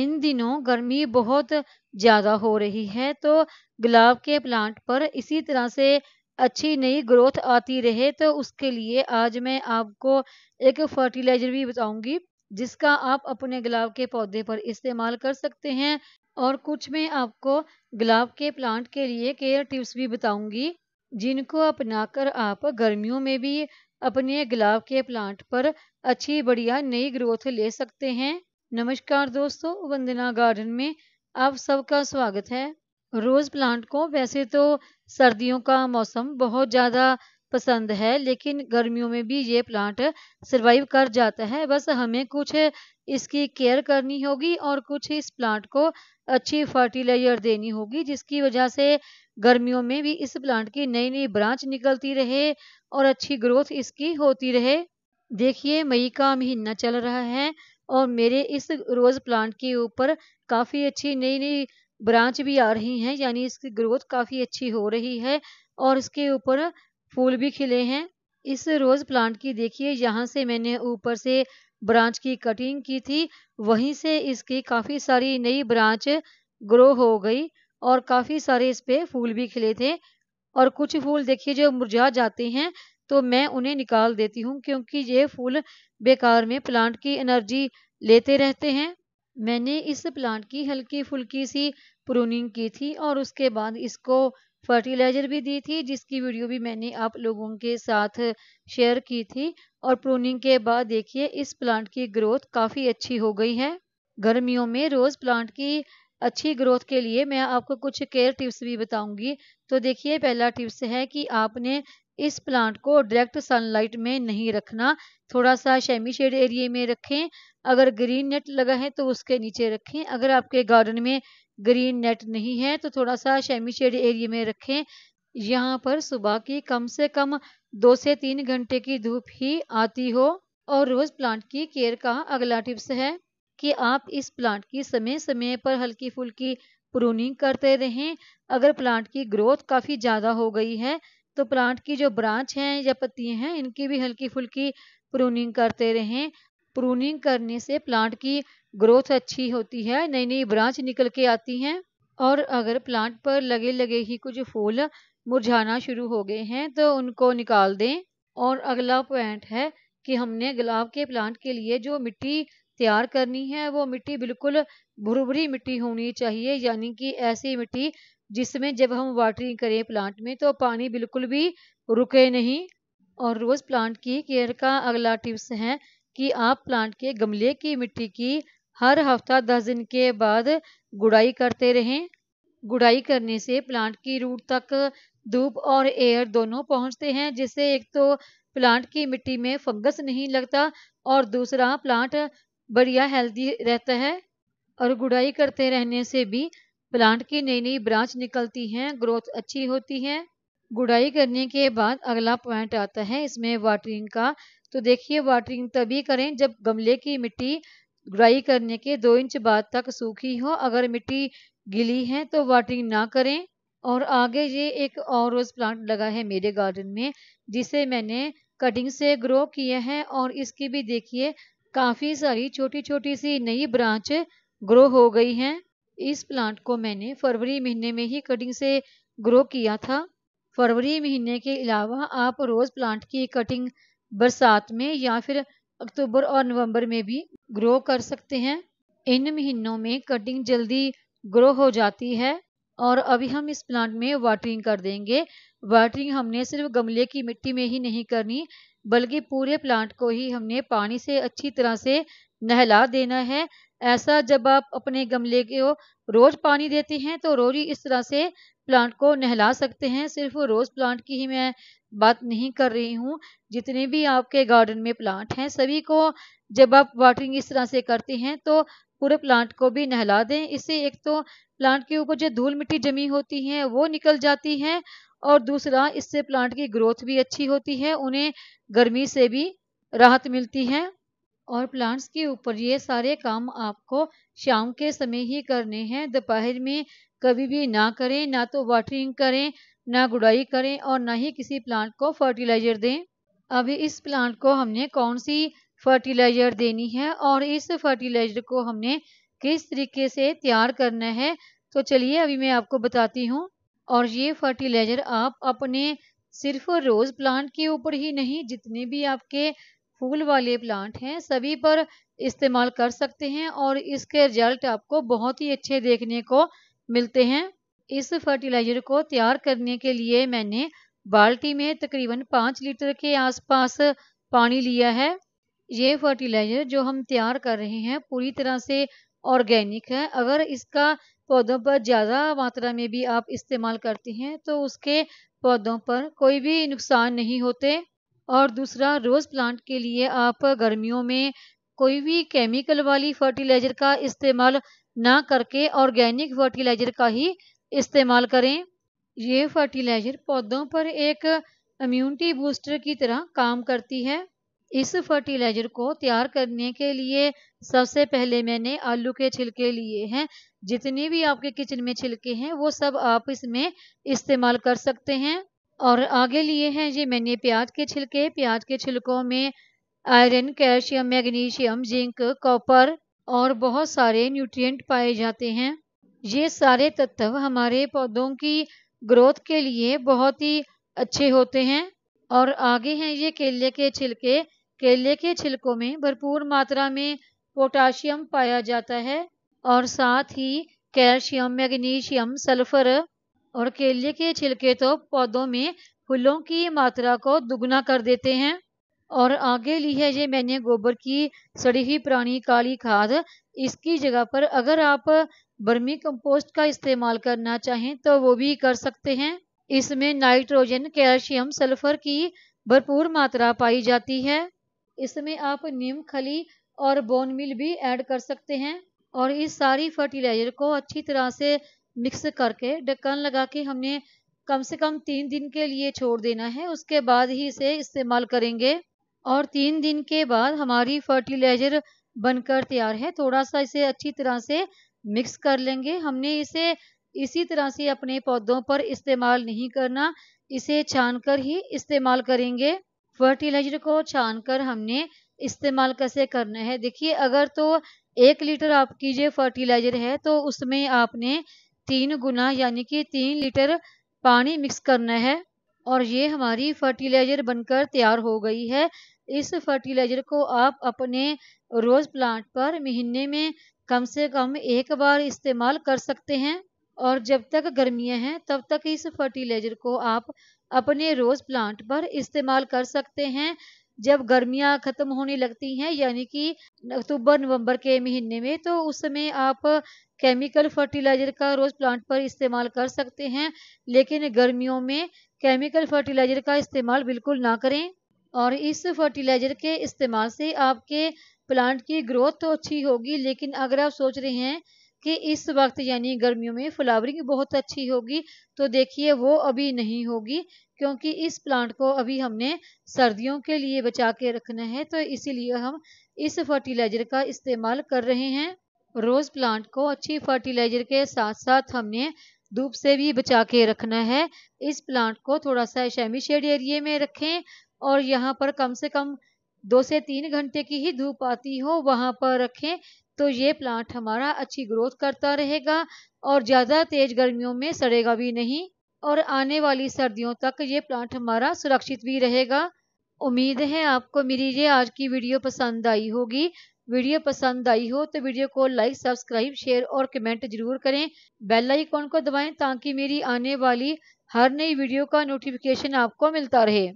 इन दिनों गर्मी बहुत ज़्यादा हो रही है तो गुलाब के प्लांट पर इसी तरह से अच्छी नई ग्रोथ आती रहे तो उसके लिए आज मैं आपको एक फर्टिलाइजर भी बताऊंगी जिसका आप अपने गुलाब के पौधे पर इस्तेमाल कर सकते हैं और कुछ मैं आपको गुलाब के प्लांट के लिए केयर टिप्स भी बताऊंगी जिनको अपनाकर आप गर्मियों में भी अपने गुलाब के प्लांट पर अच्छी बढ़िया नई ग्रोथ ले सकते हैं नमस्कार दोस्तों वंदना गार्डन में आप सबका स्वागत है रोज प्लांट को वैसे तो सर्दियों का मौसम बहुत ज़्यादा पसंद है लेकिन गर्मियों में भी ये प्लांट सरवाइव कर जाता है बस हमें कुछ इसकी केयर करनी होगी और कुछ इस प्लांट को अच्छी फर्टिलाइजर देनी होगी जिसकी वजह से गर्मियों में भी इस प्लांट की नई नई ब्रांच निकलती रहे और अच्छी ग्रोथ इसकी होती रहे देखिए मई का महीना चल रहा है और मेरे इस रोज़ प्लांट के ऊपर काफ़ी अच्छी नई नई ब्रांच भी आ रही हैं यानी इसकी ग्रोथ काफ़ी अच्छी हो रही है और इसके ऊपर फूल भी खिले हैं इस रोज़ प्लांट की देखिए यहाँ से मैंने ऊपर से ब्रांच की कटिंग की थी वहीं से इसकी काफ़ी सारी नई ब्रांच ग्रो हो गई और काफ़ी सारे इस पर फूल भी खिले थे और कुछ फूल देखिए जो मुरझा जाते हैं तो मैं उन्हें निकाल देती हूँ क्योंकि ये फूल बेकार में प्लांट की एनर्जी लेते रहते हैं मैंने इस प्लांट की हल्की फुल्की सी प्रूनिंग की थी और उसके बाद इसको फर्टिलाइजर भी दी थी जिसकी वीडियो भी मैंने आप लोगों के साथ शेयर की थी और प्रूनिंग के बाद देखिए इस प्लांट की ग्रोथ काफ़ी अच्छी हो गई है गर्मियों में रोज़ प्लांट की अच्छी ग्रोथ के लिए मैं आपको कुछ केयर टिप्स भी बताऊंगी तो देखिए पहला टिप्स है कि आपने इस प्लांट को डायरेक्ट सनलाइट में नहीं रखना थोड़ा सा शेमी शेड एरिए में रखें अगर ग्रीन नेट लगा है तो उसके नीचे रखें अगर आपके गार्डन में ग्रीन नेट नहीं है तो थोड़ा सा शेमी शेड एरिए में रखें यहाँ पर सुबह की कम से कम दो से तीन घंटे की धूप ही आती हो और रोज प्लांट की केयर का अगला टिप्स है कि आप इस प्लांट की समय समय पर हल्की फुल्की प्रूनिंग करते रहें अगर प्लांट की ग्रोथ काफ़ी ज़्यादा हो गई है तो प्लांट की जो ब्रांच हैं या पत्तियां हैं इनकी भी हल्की फुल्की प्रूनिंग करते रहें प्रूनिंग करने से प्लांट की ग्रोथ अच्छी होती है नई नई ब्रांच निकल के आती हैं और अगर प्लांट पर लगे लगे ही कुछ फूल मुरझाना शुरू हो गए हैं तो उनको निकाल दें और अगला पॉइंट है कि हमने गुलाब के प्लांट के लिए जो मिट्टी तैयार करनी है वो मिट्टी बिल्कुल भुरभुरी मिट्टी होनी चाहिए यानी कि ऐसी मिट्टी जिसमें जब हम वाटरिंग करें प्लांट में तो पानी बिल्कुल भी रुके नहीं और रोज़ प्लांट की केयर का अगला टिप्स है कि आप प्लांट के गमले की मिट्टी की हर हफ्ता दस दिन के बाद गुड़ाई करते रहें गुड़ाई करने से प्लांट की रूट तक धूप और एयर दोनों पहुंचते हैं जिससे एक तो प्लांट की मिट्टी में फंगस नहीं लगता और दूसरा प्लांट बढ़िया हेल्दी रहता है और गुड़ाई करते रहने से भी प्लांट की नई नई ब्रांच निकलती हैं ग्रोथ अच्छी होती है गुड़ाई करने के बाद अगला पॉइंट आता है इसमें वाटरिंग का तो देखिए वाटरिंग तभी करें जब गमले की मिट्टी गुड़ाई करने के दो इंच बाद तक सूखी हो अगर मिट्टी गिली है तो वाटरिंग ना करें और आगे ये एक और रोज प्लांट लगा है मेरे गार्डन में जिसे मैंने कटिंग से ग्रो किया है और इसकी भी देखिए काफ़ी सारी छोटी छोटी सी नई ब्रांच ग्रो हो गई हैं इस प्लांट को मैंने फरवरी महीने में ही कटिंग से ग्रो किया था फरवरी महीने के अलावा आप रोज़ प्लांट की कटिंग बरसात में या फिर अक्टूबर और नवंबर में भी ग्रो कर सकते हैं इन महीनों में कटिंग जल्दी ग्रो हो जाती है और अभी हम इस प्लांट में वाटरिंग कर देंगे वाटरिंग हमने सिर्फ गमले की मिट्टी में ही नहीं करनी बल्कि पूरे प्लांट को ही हमने पानी से अच्छी तरह से नहला देना है ऐसा जब आप अपने गमले को रोज पानी देते हैं तो रोज ही इस तरह से प्लांट को नहला सकते हैं सिर्फ रोज प्लांट की ही मैं बात नहीं कर रही हूँ जितने भी आपके गार्डन में प्लांट हैं सभी को जब आप वाटरिंग इस तरह से करते हैं तो पूरे प्लांट को भी नहला दें इससे एक तो प्लांट के ऊपर जो धूल मिट्टी जमी होती है वो निकल जाती है और दूसरा इससे प्लांट की ग्रोथ भी अच्छी होती है उन्हें गर्मी से भी राहत मिलती है और प्लांट्स के ऊपर ये सारे काम आपको शाम के समय ही करने हैं दोपहर में कभी भी ना करें ना तो वाटरिंग करें ना गुड़ाई करें और ना ही किसी प्लांट को फर्टिलाइजर दें अभी इस प्लांट को हमने कौन सी फर्टिलाइजर देनी है और इस फर्टिलाइजर को हमने किस तरीके से तैयार करना है तो चलिए अभी मैं आपको बताती हूँ और ये फर्टिलाइजर आप अपने सिर्फ रोज प्लांट के ऊपर ही नहीं जितने भी आपके फूल वाले प्लांट हैं सभी पर इस्तेमाल कर सकते हैं और इसके रिजल्ट आपको बहुत ही अच्छे देखने को मिलते हैं इस फर्टिलाइजर को तैयार करने के लिए मैंने बाल्टी में तकरीबन पाँच लीटर के आसपास पानी लिया है ये फर्टिलाइजर जो हम तैयार कर रहे हैं पूरी तरह से ऑर्गेनिक है अगर इसका पौधों पर ज़्यादा मात्रा में भी आप इस्तेमाल करते हैं तो उसके पौधों पर कोई भी नुकसान नहीं होते और दूसरा रोज़ प्लांट के लिए आप गर्मियों में कोई भी केमिकल वाली फर्टिलाइज़र का इस्तेमाल ना करके ऑर्गेनिक फर्टिलाइज़र का ही इस्तेमाल करें ये फर्टिलाइज़र पौधों पर एक इम्यूनिटी बूस्टर की तरह काम करती है इस फर्टिलाइज़र को तैयार करने के लिए सबसे पहले मैंने आलू के छिलके लिए हैं जितने भी आपके किचन में छिलके हैं वो सब आप इसमें इस्तेमाल कर सकते हैं और आगे लिए हैं जी मैंने प्याज के छिलके प्याज के छिलकों में iron calcium magnesium zinc copper और बहुत सारे न्यूट्रिएंट पाए जाते हैं ये सारे तत्व हमारे पौधों की ग्रोथ के लिए बहुत ही अच्छे होते हैं और आगे हैं ये केले के छिलके केले के छिलकों में भरपूर मात्रा में पोटाशियम पाया जाता है और साथ ही कैल्शियम मैग्नीशियम सल्फर और केले के छिलके तो पौधों में फूलों की मात्रा को दुगना कर देते हैं और आगे ली है ये मैंने गोबर की सड़ी हुई पुरानी काली खाद इसकी जगह पर अगर आप बर्मी कंपोस्ट का इस्तेमाल करना चाहें तो वो भी कर सकते हैं इसमें नाइट्रोजन कैल्शियम सल्फर की भरपूर मात्रा पाई जाती है इसमें आप नीम खली और बोन मिल भी ऐड कर सकते हैं और इस सारी फर्टिलाइजर को अच्छी तरह से मिक्स करके ढक्कन लगा के हमने कम से कम तीन दिन के लिए छोड़ देना है उसके बाद ही इसे इस्तेमाल करेंगे और तीन दिन के बाद हमारी फर्टिलाइजर बनकर तैयार है थोड़ा सा इसे अच्छी तरह से मिक्स कर लेंगे हमने इसे इसी तरह से अपने पौधों पर इस्तेमाल नहीं करना इसे छान कर ही इस्तेमाल करेंगे फर्टिलाइजर को छान कर हमने इस्तेमाल कैसे करना है देखिए अगर तो एक लीटर आपकी जो फर्टिलाइजर है तो उसमें आपने तीन गुना यानी कि तीन लीटर पानी मिक्स करना है और ये हमारी फर्टिलाइजर बनकर तैयार हो गई है इस फर्टिलाइजर को आप अपने रोज प्लांट पर महीने में कम से कम एक बार इस्तेमाल कर सकते हैं और जब तक गर्मियां हैं तब तक इस फर्टिलाइजर को आप अपने रोज प्लांट पर इस्तेमाल कर सकते हैं जब गर्मियां खत्म होने लगती हैं यानी कि अक्टूबर नवंबर के महीने में तो उस समय आप केमिकल फर्टिलाइजर का रोज प्लांट पर इस्तेमाल कर सकते हैं लेकिन गर्मियों में केमिकल फर्टिलाइजर का इस्तेमाल बिल्कुल ना करें और इस फर्टिलाइजर के इस्तेमाल से आपके प्लांट की ग्रोथ तो अच्छी होगी लेकिन अगर आप सोच रहे हैं कि इस वक्त यानी गर्मियों में फ्लावरिंग बहुत अच्छी होगी तो देखिए वो अभी नहीं होगी क्योंकि इस प्लांट को अभी हमने सर्दियों के लिए बचा के रखना है तो इसीलिए हम इस फर्टिलाइजर का इस्तेमाल कर रहे हैं रोज़ प्लांट को अच्छी फर्टिलाइजर के साथ साथ हमने धूप से भी बचा के रखना है इस प्लांट को थोड़ा सा शैमी शेड एरिए में रखें और यहाँ पर कम से कम दो से तीन घंटे की ही धूप आती हो वहाँ पर रखें तो ये प्लांट हमारा अच्छी ग्रोथ करता रहेगा और ज़्यादा तेज़ गर्मियों में सड़ेगा भी नहीं और आने वाली सर्दियों तक ये प्लांट हमारा सुरक्षित भी रहेगा उम्मीद है आपको मेरी ये आज की वीडियो पसंद आई होगी वीडियो पसंद आई हो तो वीडियो को लाइक सब्सक्राइब शेयर और कमेंट जरूर करें बेल आइकॉन को दबाएं ताकि मेरी आने वाली हर नई वीडियो का नोटिफिकेशन आपको मिलता रहे